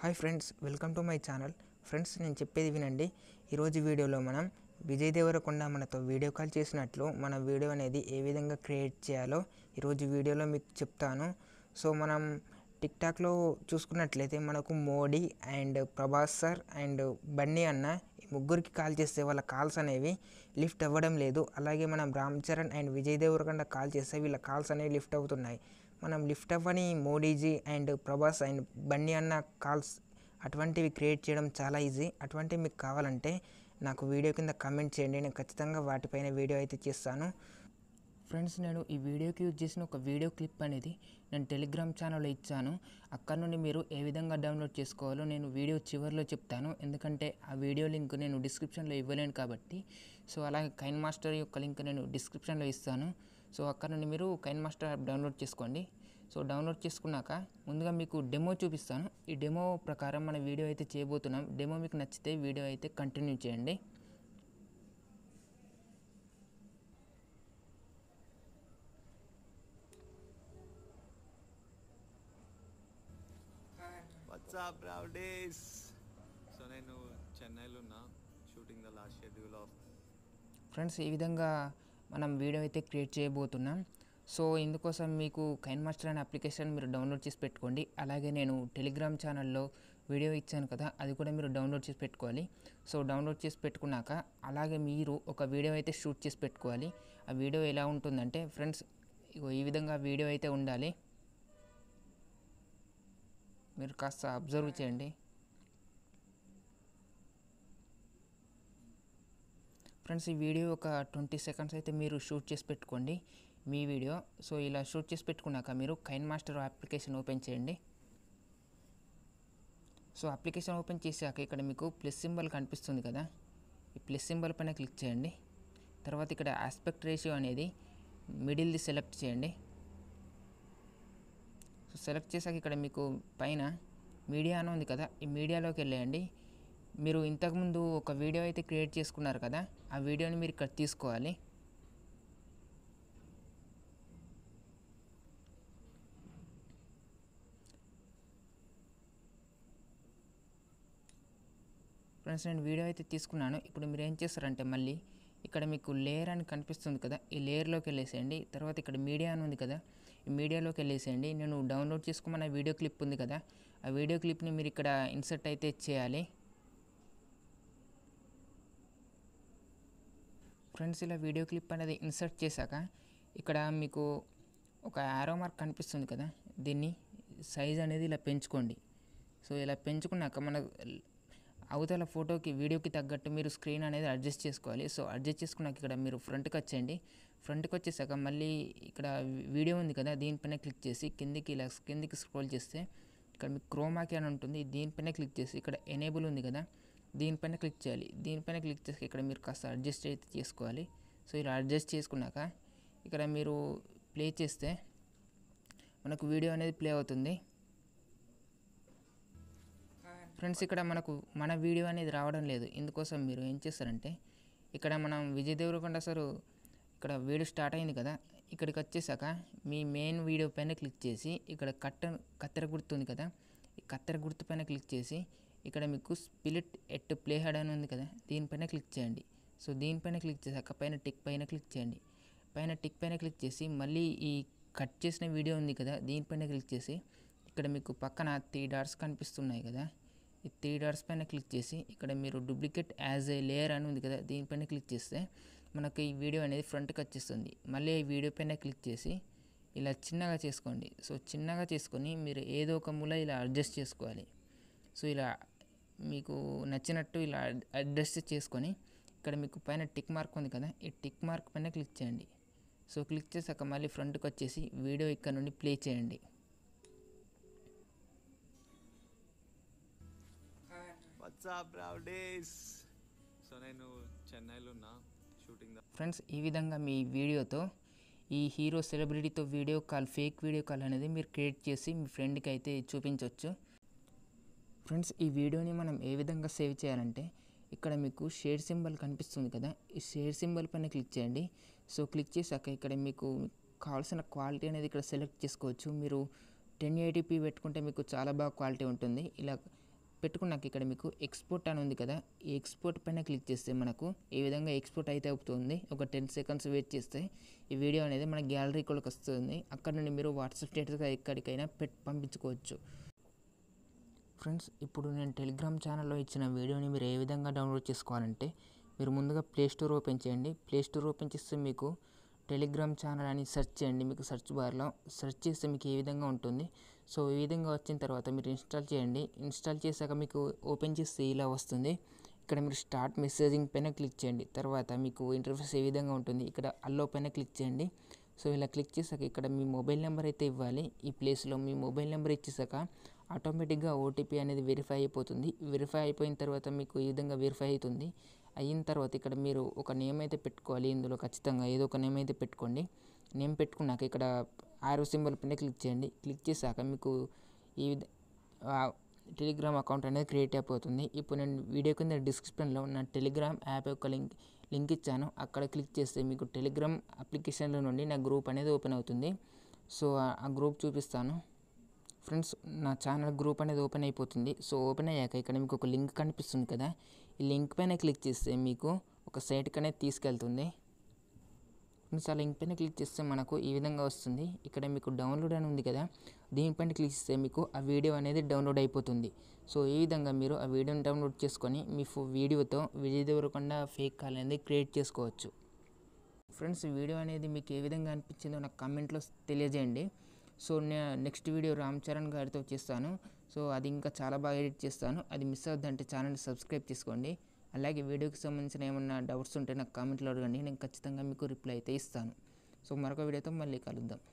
hi friends welcome to my channel friends నేను చెప్పేది వినండి ఈరోజు వీడియోలో మనం విజయ్ దేవరకొండ మనతో వీడియో కాల్ చేసినట్లు మన వీడియో అనేది ఏ విధంగా క్రియేట్ చేయాలో ఈరోజు వీడియోలో మీకు చెప్తాను సో మనం టిక్టాక్లో చూసుకున్నట్లయితే మనకు Modi and Prabhas sir and Bunny అన్న ముగ్గురికి కాల్ చేస్తే వాళ్ళ కాల్స్ అనేవి లిఫ్ట్ అవ్వడం లేదు అలాగే మనం రామ్ చరణ్ అండ్ విజయ్ దేవరకొండ కాల్ చేస్తే వీళ్ళ కాల్స్ అనేవి లిఫ్ట్ అవుతున్నాయి మనం లిఫ్ట్ అవ్వని మోడీజీ అండ్ ప్రభాస్ అండ్ బన్నీ అన్న కాల్స్ అటువంటివి క్రియేట్ చేయడం చాలా ఈజీ అటువంటివి మీకు కావాలంటే నాకు వీడియో కింద కమెంట్ చేయండి నేను ఖచ్చితంగా వాటిపైన వీడియో అయితే చేస్తాను ఫ్రెండ్స్ నేను ఈ వీడియోకి యూజ్ చేసిన ఒక వీడియో క్లిప్ అనేది నేను టెలిగ్రామ్ ఛానల్లో ఇచ్చాను అక్కడ నుండి మీరు ఏ విధంగా డౌన్లోడ్ చేసుకోవాలో నేను వీడియో చివరిలో చెప్తాను ఎందుకంటే ఆ వీడియో లింక్ నేను డిస్క్రిప్షన్లో ఇవ్వలేను కాబట్టి సో అలాగే కైన్ మాస్టర్ యొక్క లింక్ నేను డిస్క్రిప్షన్లో ఇస్తాను సో అక్కడ నుండి మీరు కైన్ మాస్టర్ యాప్ డౌన్లోడ్ చేసుకోండి సో డౌన్లోడ్ చేసుకున్నాక ముందుగా మీకు డెమో చూపిస్తాను ఈ డెమో ప్రకారం మన వీడియో అయితే చేయబోతున్నాం డెమో మీకు నచ్చితే వీడియో అయితే కంటిన్యూ చేయండి సో నేను చెన్నైలో ఉన్నా shooting the last schedule of friends ఈ విధంగా మనం వీడియో అయితే క్రియేట్ చేయబోతున్నాం సో ఇందుకోసం మీకు కైన్ మాస్టర్ అనే అప్లికేషన్ మీరు డౌన్లోడ్ చేసి పెట్టుకోండి అలాగే నేను టెలిగ్రామ్ ఛానల్లో వీడియో ఇచ్చాను కదా అది కూడా మీరు డౌన్లోడ్ చేసి పెట్టుకోవాలి సో డౌన్లోడ్ చేసి పెట్టుకున్నాక అలాగే మీరు ఒక వీడియో అయితే షూట్ చేసి పెట్టుకోవాలి ఆ వీడియో ఎలా ఉంటుందంటే ఫ్రెండ్స్ ఈ విధంగా వీడియో అయితే ఉండాలి మీరు కాస్త అబ్జర్వ్ చేయండి ఫ్రెండ్స్ ఈ వీడియో ఒక ట్వంటీ సెకండ్స్ అయితే మీరు షూట్ చేసి పెట్టుకోండి మీ వీడియో సో ఇలా షూట్ చేసి పెట్టుకున్నాక మీరు కైన్ మాస్టర్ అప్లికేషన్ ఓపెన్ చేయండి సో అప్లికేషన్ ఓపెన్ చేశాక ఇక్కడ మీకు ప్లస్ సింబల్ కనిపిస్తుంది కదా ఈ ప్లస్ సింబల్ పైన క్లిక్ చేయండి తర్వాత ఇక్కడ ఆస్పెక్ట్ రేషియో అనేది మిడిల్ది సెలెక్ట్ చేయండి సో సెలెక్ట్ చేశాక ఇక్కడ మీకు పైన మీడియా అని ఉంది కదా ఈ మీడియాలోకి వెళ్ళేయండి మీరు ఇంతకుముందు ఒక వీడియో అయితే క్రియేట్ చేసుకున్నారు కదా ఆ వీడియోని మీరు ఇక్కడ తీసుకోవాలి ఫ్రెండ్స్ నేను వీడియో అయితే తీసుకున్నాను ఇప్పుడు మీరు ఏం చేస్తారంటే మళ్ళీ ఇక్కడ మీకు లేయర్ అని కనిపిస్తుంది కదా ఈ లేయర్లోకి వెళ్ళేసేయండి తర్వాత ఇక్కడ మీడియా అని ఉంది కదా ఈ మీడియాలోకి వెళ్ళేసేయండి నేను డౌన్లోడ్ చేసుకున్న వీడియో క్లిప్ ఉంది కదా ఆ వీడియో క్లిప్ని మీరు ఇక్కడ ఇన్సర్ట్ అయితే చేయాలి ఫ్రెండ్స్ ఇలా వీడియో క్లిప్ అనేది ఇన్సర్ట్ చేశాక ఇక్కడ మీకు ఒక యారో మార్క్ కనిపిస్తుంది కదా దీన్ని సైజ్ అనేది ఇలా పెంచుకోండి సో ఇలా పెంచుకున్నాక మన అవతల ఫోటోకి వీడియోకి తగ్గట్టు మీరు స్క్రీన్ అనేది అడ్జస్ట్ చేసుకోవాలి సో అడ్జస్ట్ చేసుకున్నాక ఇక్కడ మీరు ఫ్రంట్కి వచ్చేయండి ఫ్రంట్కి వచ్చేసాక మళ్ళీ ఇక్కడ వీడియో ఉంది కదా దీనిపైన క్లిక్ చేసి కిందికి ఇలా కిందికి స్క్రోల్ చేస్తే ఇక్కడ మీకు క్రోమాకి అని ఉంటుంది దీనిపైన క్లిక్ చేసి ఇక్కడ ఎనేబుల్ ఉంది కదా దీనిపైన క్లిక్ చేయాలి దీనిపైన క్లిక్ చేసి ఇక్కడ మీరు కాస్త అడ్జస్ట్ అయితే చేసుకోవాలి సో ఇలా అడ్జస్ట్ చేసుకున్నాక ఇక్కడ మీరు ప్లే చేస్తే మనకు వీడియో అనేది ప్లే అవుతుంది ఫ్రెండ్స్ ఇక్కడ మనకు మన వీడియో అనేది రావడం లేదు ఇందుకోసం మీరు ఏం చేస్తారంటే ఇక్కడ మనం విజయ దేవరకొండ సార్ ఇక్కడ వీడియో స్టార్ట్ అయింది కదా ఇక్కడికి వచ్చేసాక మీ మెయిన్ వీడియో పైన క్లిక్ చేసి ఇక్కడ కట్ట కత్తెర గుర్తుంది కదా ఈ కత్తెర గుర్తు పైన క్లిక్ చేసి ఇక్కడ మీకు స్పిలిట్ ఎట్ ప్లే హెడ్ అని ఉంది కదా దీనిపైన క్లిక్ చేయండి సో దీనిపైన క్లిక్ అక్క పైన టిక్ పైన క్లిక్ చేయండి పైన టిక్ పైన క్లిక్ చేసి మళ్ళీ ఈ కట్ చేసిన వీడియో ఉంది కదా దీనిపైన క్లిక్ చేసి ఇక్కడ మీకు పక్కన త్రీ డాట్స్ కనిపిస్తున్నాయి కదా ఈ త్రీ డాట్స్ పైన క్లిక్ చేసి ఇక్కడ మీరు డూప్లికేట్ యాజ్ ఏ లేయర్ అని ఉంది కదా దీనిపైన క్లిక్ చేస్తే మనకు ఈ వీడియో అనేది ఫ్రంట్కి వచ్చేస్తుంది మళ్ళీ ఈ వీడియో పైన క్లిక్ చేసి ఇలా చిన్నగా చేసుకోండి సో చిన్నగా చేసుకొని మీరు ఏదో ఒక మూల ఇలా అడ్జస్ట్ చేసుకోవాలి సో ఇలా మీకు నచ్చినట్టు ఇలా అడ్రస్ చేసుకొని ఇక్కడ మీకు పైన టిక్ మార్క్ ఉంది కదా ఈ టిక్ మార్క్ పైన క్లిక్ చేయండి సో క్లిక్ చేసాక మళ్ళీ ఫ్రంట్కి వచ్చేసి వీడియో ఇక్కడ నుండి ప్లే చేయండి ఫ్రెండ్స్ ఈ విధంగా మీ వీడియోతో ఈ హీరో సెలబ్రిటీతో video call fake video call అనేది మీరు క్రియేట్ చేసి మీ ఫ్రెండ్కి అయితే చూపించవచ్చు ఫ్రెండ్స్ ఈ వీడియోని మనం ఏ విధంగా సేవ్ చేయాలంటే ఇక్కడ మీకు షేర్ సింబల్ కనిపిస్తుంది కదా ఈ షేర్ సింబల్ పైన క్లిక్ చేయండి సో క్లిక్ చేశాక ఇక్కడ మీకు కావాల్సిన క్వాలిటీ అనేది ఇక్కడ సెలెక్ట్ చేసుకోవచ్చు మీరు టెన్ ఎయిటీపీ పెట్టుకుంటే మీకు చాలా బాగా క్వాలిటీ ఉంటుంది ఇలా పెట్టుకున్నాక ఇక్కడ మీకు ఎక్స్పోర్ట్ అని ఉంది కదా ఈ ఎక్స్పోర్ట్ పైన క్లిక్ చేస్తే మనకు ఏ విధంగా ఎక్స్పోర్ట్ అయితే అవుతుంది ఒక టెన్ సెకండ్స్ వెయిట్ చేస్తే ఈ వీడియో అనేది మన కూడా వస్తుంది అక్కడ నుండి మీరు వాట్సాప్ స్టేటస్గా ఎక్కడికైనా పెట్ పంపించుకోవచ్చు ఫ్రెండ్స్ ఇప్పుడు నేను టెలిగ్రామ్ ఛానల్లో ఇచ్చిన వీడియోని మీరు ఏ విధంగా డౌన్లోడ్ చేసుకోవాలంటే మీరు ముందుగా ప్లేస్టోర్ ఓపెన్ చేయండి ప్లేస్టోర్ ఓపెన్ చేస్తే మీకు టెలిగ్రామ్ ఛానల్ అని సెర్చ్ చేయండి మీకు సెర్చ్ బార్లో సెర్చ్ చేస్తే మీకు ఏ విధంగా ఉంటుంది సో ఈ విధంగా వచ్చిన తర్వాత మీరు ఇన్స్టాల్ చేయండి ఇన్స్టాల్ చేశాక మీకు ఓపెన్ చేస్తే ఇలా వస్తుంది ఇక్కడ మీరు స్టార్ట్ మెసేజింగ్ పైన క్లిక్ చేయండి తర్వాత మీకు ఇంటర్ఫేస్ ఏ విధంగా ఉంటుంది ఇక్కడ అల్లో పైన క్లిక్ చేయండి సో ఇలా క్లిక్ చేశాక ఇక్కడ మీ మొబైల్ నెంబర్ అయితే ఇవ్వాలి ఈ ప్లేస్లో మీ మొబైల్ నెంబర్ ఇచ్చేసాక ఆటోమేటిక్గా ఓటీపీ అనేది వెరిఫై అయిపోతుంది వెరిఫై అయిపోయిన తర్వాత మీకు ఈ విధంగా వెరిఫై అవుతుంది అయిన తర్వాత ఇక్కడ మీరు ఒక నేమ్ అయితే పెట్టుకోవాలి ఇందులో ఖచ్చితంగా ఏదో ఒక నేమ్ అయితే పెట్టుకోండి నేమ్ పెట్టుకున్నాక ఇక్కడ ఆరో సింబల్ పైన క్లిక్ చేయండి క్లిక్ చేశాక మీకు ఈ విధ టెలిగ్రామ్ అకౌంట్ అనేది క్రియేట్ అయిపోతుంది ఇప్పుడు నేను వీడియో కింద డిస్క్రిప్షన్లో నా టెలిగ్రామ్ యాప్ యొక్క లింక్ లింక్ ఇచ్చాను అక్కడ క్లిక్ చేస్తే మీకు టెలిగ్రామ్ అప్లికేషన్లో నుండి నా గ్రూప్ అనేది ఓపెన్ అవుతుంది సో ఆ గ్రూప్ చూపిస్తాను ఫ్రెండ్స్ నా ఛానల్ గ్రూప్ అనేది ఓపెన్ అయిపోతుంది సో ఓపెన్ అయ్యాక ఇక్కడ మీకు ఒక లింక్ కనిపిస్తుంది కదా ఈ లింక్ పైన క్లిక్ చేస్తే మీకు ఒక సైట్కి అనేది తీసుకెళ్తుంది ఫ్రెండ్స్ ఆ లింక్ పైన క్లిక్ చేస్తే మనకు ఈ విధంగా వస్తుంది ఇక్కడ మీకు డౌన్లోడ్ అని ఉంది కదా దీనిపైన క్లిక్ చేస్తే మీకు ఆ వీడియో అనేది డౌన్లోడ్ అయిపోతుంది సో ఈ విధంగా మీరు ఆ వీడియోని డౌన్లోడ్ చేసుకొని మీ వీడియోతో విజయ దొరకకుండా ఫేక్ కాల్ అనేది క్రియేట్ చేసుకోవచ్చు ఫ్రెండ్స్ వీడియో అనేది మీకు ఏ విధంగా అనిపించిందో నాకు కమెంట్లో తెలియజేయండి సో నే నెక్స్ట్ వీడియో రామ్ చరణ్ గారితో చేస్తాను సో అది ఇంకా చాలా బాగా ఎడిట్ చేస్తాను అది మిస్ అవుద్దంటే ఛానల్ని సబ్స్క్రైబ్ చేసుకోండి అలాగే వీడియోకి సంబంధించిన ఏమన్నా డౌట్స్ ఉంటే నాకు కామెంట్లో అడగండి నేను ఖచ్చితంగా మీకు రిప్లై అయితే ఇస్తాను సో మరొక వీడియోతో మళ్ళీ కలుద్దాం